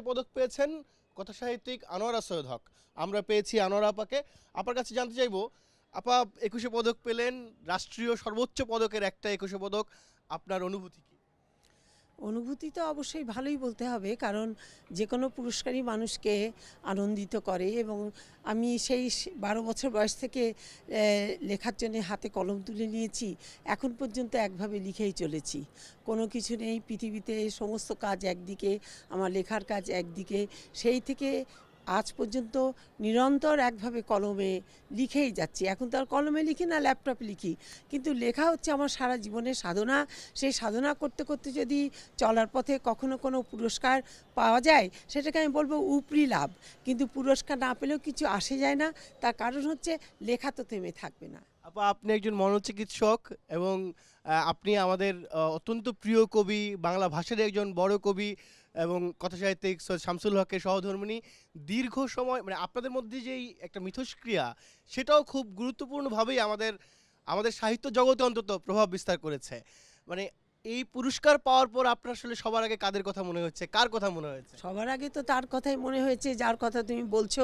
আজকে পদক পেয়েছেন কথাসাহিত্যিক আনোয়ারা সৈয়দ হক আমরা পেয়েছি আনোয়ার আপাকে আপার কাছে জানতে চাইব আপা একুশে পদক পেলেন রাষ্ট্রীয় সর্বোচ্চ পদকের একটা একুশে পদক আপনার অনুভূতি কি অনুভূতি তো অবশ্যই ভালোই বলতে হবে কারণ যে কোনো পুরস্কারই মানুষকে আনন্দিত করে এবং আমি সেই বারো বছর বয়স থেকে লেখার জন্য হাতে কলম তুলে নিয়েছি এখন পর্যন্ত একভাবে লিখেই চলেছি কোনো কিছু নেই পৃথিবীতে সমস্ত কাজ একদিকে আমার লেখার কাজ একদিকে সেই থেকে আজ পর্যন্ত নিরন্তর একভাবে কলমে লিখেই যাচ্ছি এখন তো আর কলমে লিখি না ল্যাপটপে লিখি কিন্তু লেখা হচ্ছে আমার সারা জীবনের সাধনা সেই সাধনা করতে করতে যদি চলার পথে কখনো কোনো পুরস্কার পাওয়া যায় সেটাকে আমি বলবো উপরি লাভ কিন্তু পুরস্কার না পেলেও কিছু আসে যায় না তার কারণ হচ্ছে লেখা তো থেমে থাকবে না আপা আপনি একজন মনোচিকিৎসক এবং আপনি আমাদের অত্যন্ত প্রিয় কবি বাংলা ভাষার একজন বড় কবি এবং কথাসাহিত্যিক সৈয়দ শামসুল হকের সহধর্মিনী দীর্ঘ সময় মানে আপনাদের মধ্যে যেই একটা মিথস্ক্রিয়া সেটাও খুব গুরুত্বপূর্ণভাবেই আমাদের আমাদের সাহিত্য জগতে অন্তত প্রভাব বিস্তার করেছে মানে এই পুরস্কার পাওয়ার পর আপনার আসলে সবার আগে কাদের কথা মনে হচ্ছে কার কথা মনে হয়েছে সবার আগে তো তার কথাই মনে হয়েছে যার কথা তুমি বলছো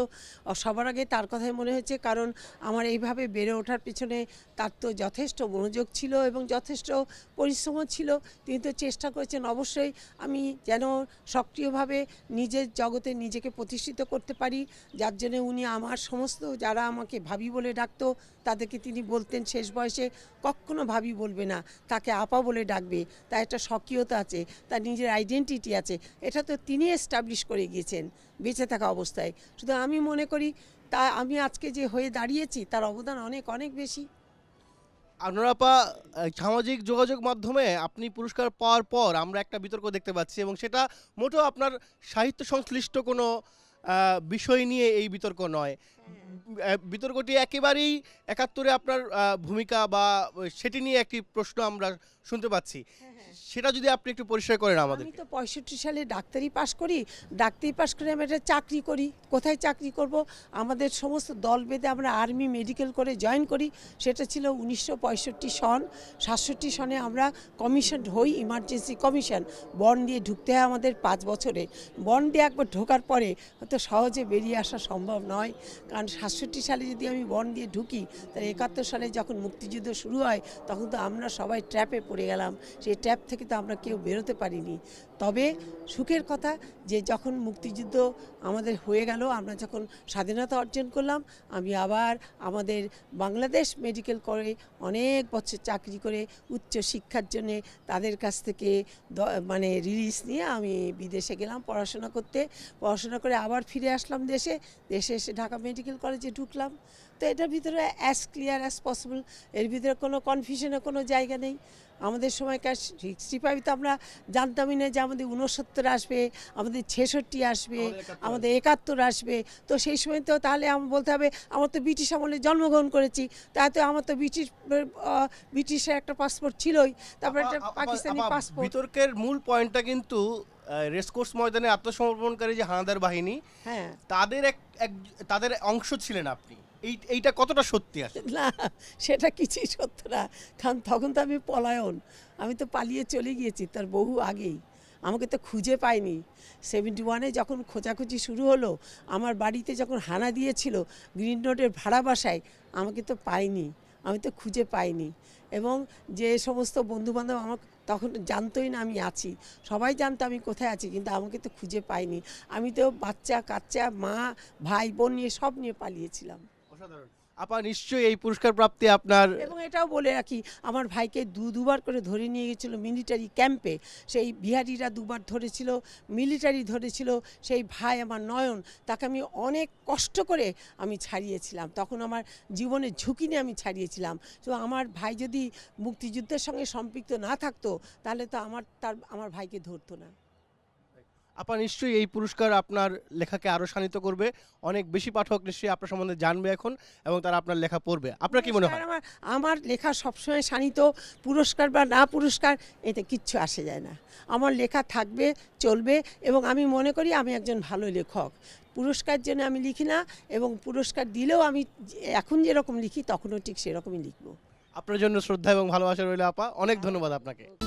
সবার আগে তার কথাই মনে হয়েছে কারণ আমার এইভাবে বেড়ে ওঠার পিছনে তার তো যথেষ্ট মনোযোগ ছিল এবং যথেষ্ট পরিশ্রমও ছিল তিনি তো চেষ্টা করেছেন অবশ্যই আমি যেন সক্রিয়ভাবে নিজের জগতে নিজেকে প্রতিষ্ঠিত করতে পারি যার জন্য উনি আমার সমস্ত যারা আমাকে ভাবি বলে ডাকতো তাদেরকে তিনি বলতেন শেষ বয়সে কখনো ভাবি বলবে না তাকে আপা বলে ডাকবে তার একটা স্বকীয়তা আছে তার নিজের আইডেন্টিটি আছে এটা তো তিনি এস্টাবলিশ করে গিয়েছেন বেঁচে থাকা অবস্থায় শুধু আমি মনে করি তা আমি আজকে যে হয়ে দাঁড়িয়েছি তার অবদান অনেক অনেক বেশি আপনারাপা সামাজিক যোগাযোগ মাধ্যমে আপনি পুরস্কার পাওয়ার পর আমরা একটা বিতর্ক দেখতে পাচ্ছি এবং সেটা মোটেও আপনার সাহিত্য সংশ্লিষ্ট কোনো বিষয় নিয়ে এই বিতর্ক নয় বিতর্কটি একেবারেই একাত্তরে আপনার ভূমিকা বা সেটি নিয়ে একটি প্রশ্ন আমরা শুনতে পাচ্ছি সেটা যদি আপনি একটু পরিষ্কার করেন আমাদের আমি তো পঁয়ষট্টি সালে ডাক্তারি পাশ করি ডাক্তারি পাশ করে আমি একটা চাকরি করি কোথায় চাকরি করব আমাদের সমস্ত দল বেঁধে আমরা আর্মি মেডিকেল করে জয়েন করি সেটা ছিল উনিশশো সন সাতষট্টি সনে আমরা কমিশন হই ইমার্জেন্সি কমিশন বন্ড দিয়ে ঢুকতে হয় আমাদের পাঁচ বছরে বন্ড দিয়ে একবার ঢোকার পরে হয়তো সহজে বেরিয়ে আসা সম্ভব নয় কারণ সাতষট্টি সালে যদি আমি বন্ড দিয়ে ঢুকি তাহলে একাত্তর সালে যখন মুক্তিযুদ্ধ শুরু হয় তখন তো আমরা সবাই ট্র্যাপে পড়ে গেলাম সেই ট্র্যাপ থেকে কিন্তু আমরা কেউ বেরোতে পারিনি তবে সুখের কথা যে যখন মুক্তিযুদ্ধ আমাদের হয়ে গেল আমরা যখন স্বাধীনতা অর্জন করলাম আমি আবার আমাদের বাংলাদেশ মেডিকেল করে অনেক বছর চাকরি করে উচ্চ শিক্ষার জন্যে তাদের কাছ থেকে মানে রিলিজ নিয়ে আমি বিদেশে গেলাম পড়াশোনা করতে পড়াশোনা করে আবার ফিরে আসলাম দেশে দেশে এসে ঢাকা মেডিকেল কলেজে ঢুকলাম তো এটার ভিতরে অ্যাজ ক্লিয়ার অ্যাজ পসিবল এর ভিতরে কোনো কনফিউশনের কোনো জায়গা নেই আমাদের সময়কার সিক্সটি ফাইভ তো আমরা জানতামই না যে আমাদের উনসত্তর আসবে আমাদের ছেষট্টি আসবে আমাদের একাত্তর আসবে তো সেই সময় তো তাহলে আমার বলতে হবে আমার তো ব্রিটিশ আমলে জন্মগ্রহণ করেছি তাই তো আমার তো ব্রিটিশ ব্রিটিশের একটা পাসপোর্ট ছিলই তারপরে একটা পাকিস্তানি পাসপোর্ট বিতর্কের মূল পয়েন্টটা কিন্তু রেসকোর্স ময়দানে আত্মসমর্পণকারী যে হানাদার বাহিনী হ্যাঁ তাদের এক তাদের অংশ ছিলেন আপনি এই এইটা কতটা সত্যি আছে না সেটা কিছুই সত্য না কারণ তখন তো আমি পলায়ন আমি তো পালিয়ে চলে গিয়েছি তার বহু আগেই আমাকে তো খুঁজে পায়নি সেভেন্টি ওয়ানে যখন খোঁজাখুঁজি শুরু হলো আমার বাড়িতে যখন হানা দিয়েছিল গ্রিন রোডের ভাড়া বাসায় আমাকে তো পাইনি আমি তো খুঁজে পাইনি এবং যে সমস্ত বন্ধুবান্ধব আমার তখন জানতোই না আমি আছি সবাই জানতো আমি কোথায় আছি কিন্তু আমাকে তো খুঁজে পাইনি আমি তো বাচ্চা কাচ্চা মা ভাই বোন নিয়ে সব নিয়ে পালিয়েছিলাম আপা নিশ্চয়ই এই পুরস্কার প্রাপ্তি আপনার এবং এটাও বলে রাখি আমার ভাইকে দু দুবার করে ধরে নিয়ে গেছিল মিলিটারি ক্যাম্পে সেই বিহারিরা দুবার ধরেছিল মিলিটারি ধরেছিল সেই ভাই আমার নয়ন তাকে আমি অনেক কষ্ট করে আমি ছাড়িয়েছিলাম তখন আমার জীবনের ঝুঁকি নিয়ে আমি ছাড়িয়েছিলাম তো আমার ভাই যদি মুক্তিযুদ্ধের সঙ্গে সম্পৃক্ত না থাকতো তাহলে তো আমার তার আমার ভাইকে ধরতো না আপনার নিশ্চয়ই এই পুরস্কার আপনার লেখাকে আরও শানিত করবে অনেক বেশি পাঠক নিশ্চয়ই আপনার সম্বন্ধে জানবে এখন এবং তারা আপনার লেখা পড়বে আপনার কি মনে হয় আমার আমার লেখা সবসময় শানিত পুরস্কার বা না পুরস্কার এতে কিচ্ছু আসে যায় না আমার লেখা থাকবে চলবে এবং আমি মনে করি আমি একজন ভালো লেখক পুরস্কার জন্য আমি লিখি না এবং পুরস্কার দিলেও আমি এখন যেরকম লিখি তখনও ঠিক সেরকমই লিখব আপনার জন্য শ্রদ্ধা এবং ভালোবাসা রইল আপা অনেক ধন্যবাদ আপনাকে